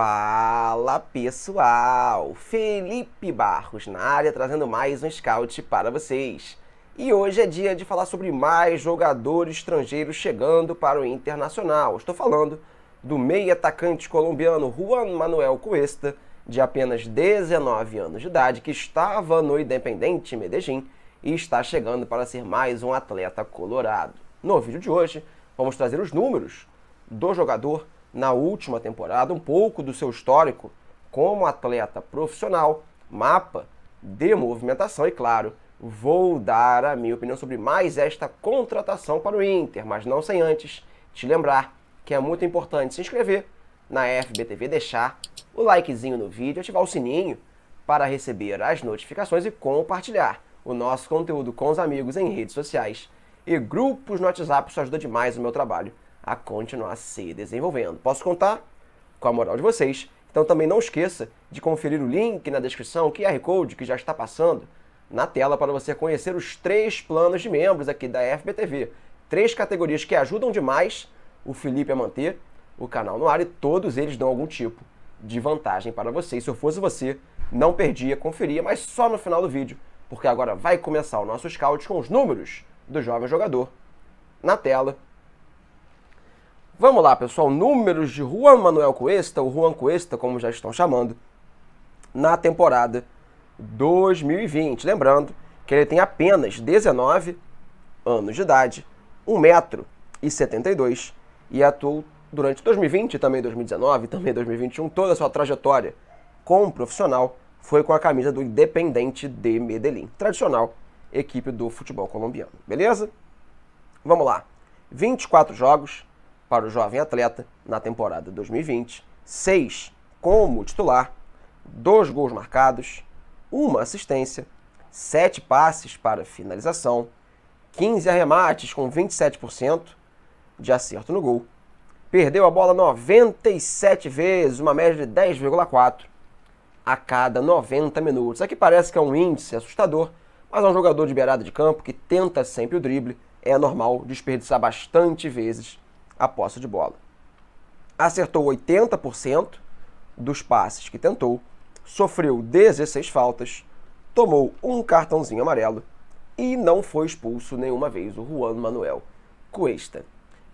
Fala pessoal, Felipe Barros na área trazendo mais um scout para vocês. E hoje é dia de falar sobre mais jogadores estrangeiros chegando para o Internacional. Estou falando do meio atacante colombiano Juan Manuel Cuesta, de apenas 19 anos de idade, que estava no Independente Medellín e está chegando para ser mais um atleta colorado. No vídeo de hoje, vamos trazer os números do jogador na última temporada um pouco do seu histórico como atleta profissional, mapa de movimentação e, claro, vou dar a minha opinião sobre mais esta contratação para o Inter, mas não sem antes te lembrar que é muito importante se inscrever na FBTV, deixar o likezinho no vídeo, ativar o sininho para receber as notificações e compartilhar o nosso conteúdo com os amigos em redes sociais e grupos no WhatsApp. Isso ajuda demais o meu trabalho a continuar se desenvolvendo. Posso contar com a moral de vocês. Então também não esqueça de conferir o link na descrição, o QR Code que já está passando na tela para você conhecer os três planos de membros aqui da FBTV. Três categorias que ajudam demais o Felipe a manter o canal no ar e todos eles dão algum tipo de vantagem para você. E se eu fosse você, não perdia, conferia, mas só no final do vídeo, porque agora vai começar o nosso scout com os números do jovem jogador na tela Vamos lá, pessoal. Números de Juan Manuel Cuesta, ou Juan Cuesta, como já estão chamando, na temporada 2020. Lembrando que ele tem apenas 19 anos de idade, 1,72m e atuou durante 2020, também 2019, também 2021, toda a sua trajetória como profissional foi com a camisa do Independente de Medellín, tradicional equipe do futebol colombiano. Beleza? Vamos lá. 24 jogos, para o jovem atleta na temporada 2020, 6 como titular, 2 gols marcados, 1 assistência, 7 passes para finalização, 15 arremates com 27% de acerto no gol. Perdeu a bola 97 vezes, uma média de 10,4 a cada 90 minutos. Aqui parece que é um índice assustador, mas é um jogador de beirada de campo que tenta sempre o drible. É normal desperdiçar bastante vezes a posse de bola. Acertou 80% dos passes que tentou, sofreu 16 faltas, tomou um cartãozinho amarelo e não foi expulso nenhuma vez o Juan Manuel Cuesta.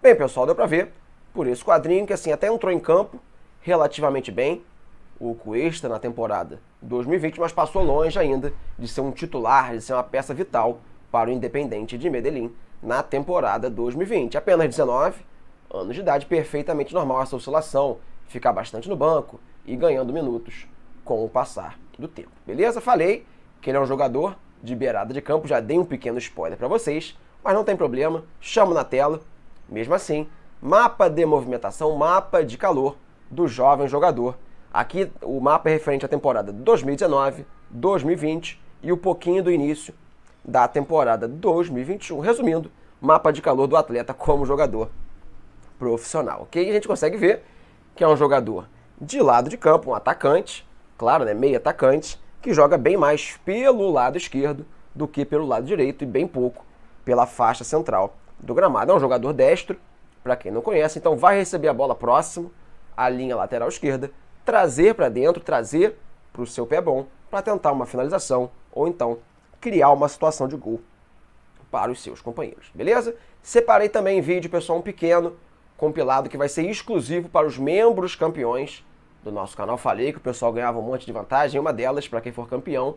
Bem, pessoal, deu para ver por esse quadrinho que assim até entrou em campo relativamente bem o Cuesta na temporada 2020, mas passou longe ainda de ser um titular, de ser uma peça vital para o Independente de Medellín na temporada 2020. Apenas 19 anos de idade, perfeitamente normal essa oscilação, ficar bastante no banco e ganhando minutos com o passar do tempo. Beleza? Falei que ele é um jogador de beirada de campo, já dei um pequeno spoiler para vocês, mas não tem problema, chamo na tela. Mesmo assim, mapa de movimentação, mapa de calor do jovem jogador. Aqui o mapa é referente à temporada 2019, 2020 e o um pouquinho do início da temporada 2021. Resumindo, mapa de calor do atleta como jogador profissional, ok? E a gente consegue ver que é um jogador de lado de campo, um atacante, claro, né, meio atacante, que joga bem mais pelo lado esquerdo do que pelo lado direito e bem pouco pela faixa central do gramado. É um jogador destro, para quem não conhece, então vai receber a bola próximo à linha lateral esquerda, trazer para dentro, trazer para o seu pé bom para tentar uma finalização ou então criar uma situação de gol para os seus companheiros, beleza? Separei também em vídeo, pessoal, um pequeno compilado que vai ser exclusivo para os membros campeões do nosso canal. Falei que o pessoal ganhava um monte de vantagem. Uma delas, para quem for campeão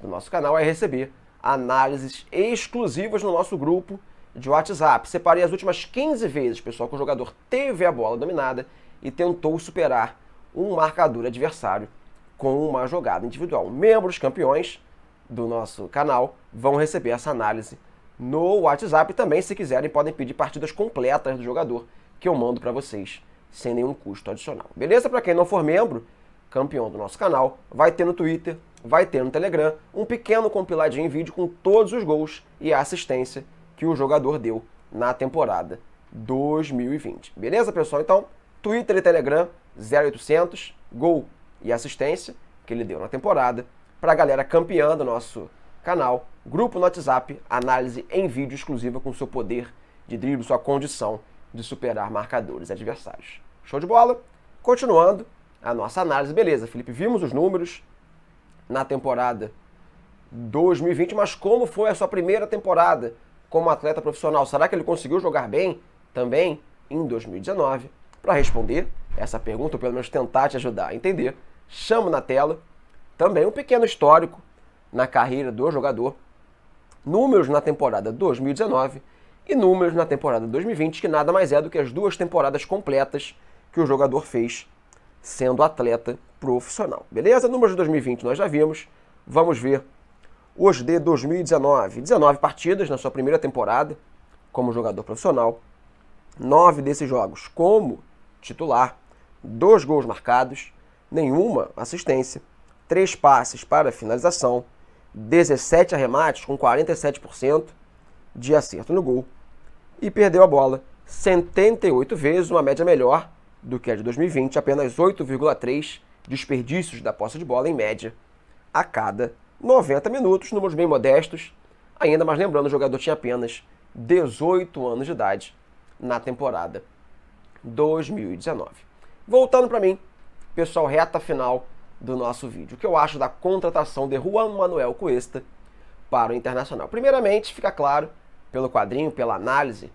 do nosso canal, é receber análises exclusivas no nosso grupo de WhatsApp. Separei as últimas 15 vezes, pessoal, que o jogador teve a bola dominada e tentou superar um marcador adversário com uma jogada individual. Membros campeões do nosso canal vão receber essa análise no WhatsApp. Também, se quiserem, podem pedir partidas completas do jogador que eu mando para vocês sem nenhum custo adicional. Beleza? Para quem não for membro, campeão do nosso canal, vai ter no Twitter, vai ter no Telegram um pequeno compiladinho em vídeo com todos os gols e a assistência que o jogador deu na temporada 2020. Beleza, pessoal? Então, Twitter e Telegram 0800 gol e assistência que ele deu na temporada para a galera campeã do nosso canal, grupo no WhatsApp, análise em vídeo exclusiva com seu poder de drible, sua condição de superar marcadores adversários. Show de bola? Continuando a nossa análise. Beleza, Felipe, vimos os números na temporada 2020, mas como foi a sua primeira temporada como atleta profissional? Será que ele conseguiu jogar bem também em 2019? Para responder essa pergunta, ou pelo menos tentar te ajudar a entender, chamo na tela também um pequeno histórico na carreira do jogador, números na temporada 2019 e números na temporada 2020, que nada mais é do que as duas temporadas completas que o jogador fez sendo atleta profissional. Beleza? Números de 2020 nós já vimos. Vamos ver os de 2019. 19 partidas na sua primeira temporada como jogador profissional. Nove desses jogos como titular. Dois gols marcados, nenhuma assistência, três passes para finalização, 17 arremates com 47% de acerto no gol e perdeu a bola 78 vezes, uma média melhor do que a de 2020, apenas 8,3 desperdícios da posse de bola em média a cada 90 minutos, números bem modestos. Ainda mais lembrando, o jogador tinha apenas 18 anos de idade na temporada 2019. Voltando para mim, pessoal, reta final do nosso vídeo. O que eu acho da contratação de Juan Manuel Cuesta para o Internacional? Primeiramente, fica claro pelo quadrinho, pela análise,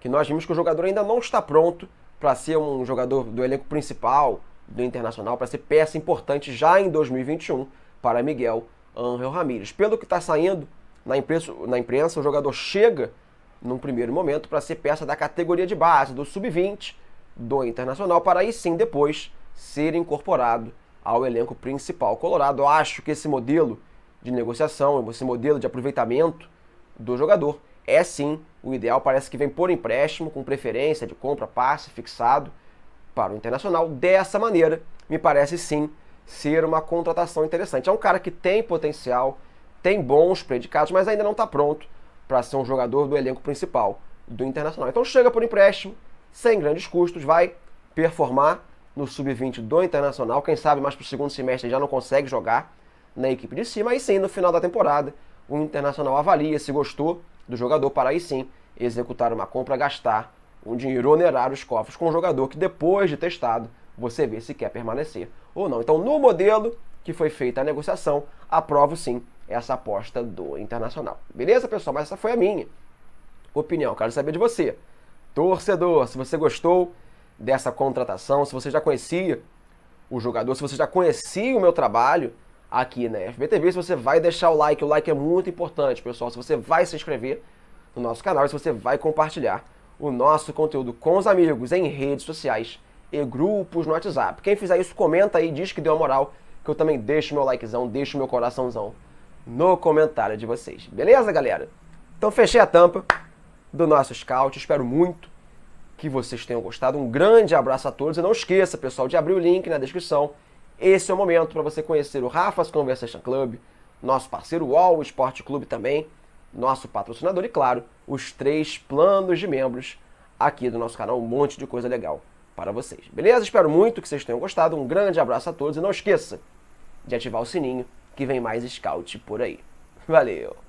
que nós vimos que o jogador ainda não está pronto para ser um jogador do elenco principal do Internacional, para ser peça importante já em 2021 para Miguel Angel Ramírez. Pelo que está saindo na imprensa, na imprensa, o jogador chega num primeiro momento para ser peça da categoria de base, do sub-20 do Internacional, para aí sim depois ser incorporado ao elenco principal colorado. Eu acho que esse modelo de negociação, esse modelo de aproveitamento do jogador é sim o ideal, parece que vem por empréstimo, com preferência de compra, passe, fixado para o Internacional. Dessa maneira, me parece sim ser uma contratação interessante. É um cara que tem potencial, tem bons predicados, mas ainda não está pronto para ser um jogador do elenco principal do Internacional. Então chega por empréstimo, sem grandes custos, vai performar no sub-20 do Internacional, quem sabe mais para o segundo semestre já não consegue jogar na equipe de cima, e sim, no final da temporada, o Internacional avalia se gostou do jogador para aí sim executar uma compra, gastar um dinheiro, onerar os cofres com o jogador que depois de testado você vê se quer permanecer ou não. Então, no modelo que foi feita a negociação, aprovo sim essa aposta do Internacional. Beleza, pessoal? Mas essa foi a minha opinião. Quero saber de você, torcedor, se você gostou dessa contratação, se você já conhecia o jogador, se você já conhecia o meu trabalho aqui na FBTV. Se você vai deixar o like, o like é muito importante, pessoal. Se você vai se inscrever no nosso canal se você vai compartilhar o nosso conteúdo com os amigos em redes sociais e grupos no WhatsApp. Quem fizer isso, comenta aí, diz que deu a moral, que eu também deixo meu likezão, deixo meu coraçãozão no comentário de vocês. Beleza, galera? Então fechei a tampa do nosso scout. Espero muito que vocês tenham gostado. Um grande abraço a todos e não esqueça, pessoal, de abrir o link na descrição esse é o momento para você conhecer o Rafa's Conversation Club, nosso parceiro UOL Esporte Clube também, nosso patrocinador e, claro, os três planos de membros aqui do nosso canal. Um monte de coisa legal para vocês. Beleza? Espero muito que vocês tenham gostado. Um grande abraço a todos e não esqueça de ativar o sininho que vem mais scout por aí. Valeu!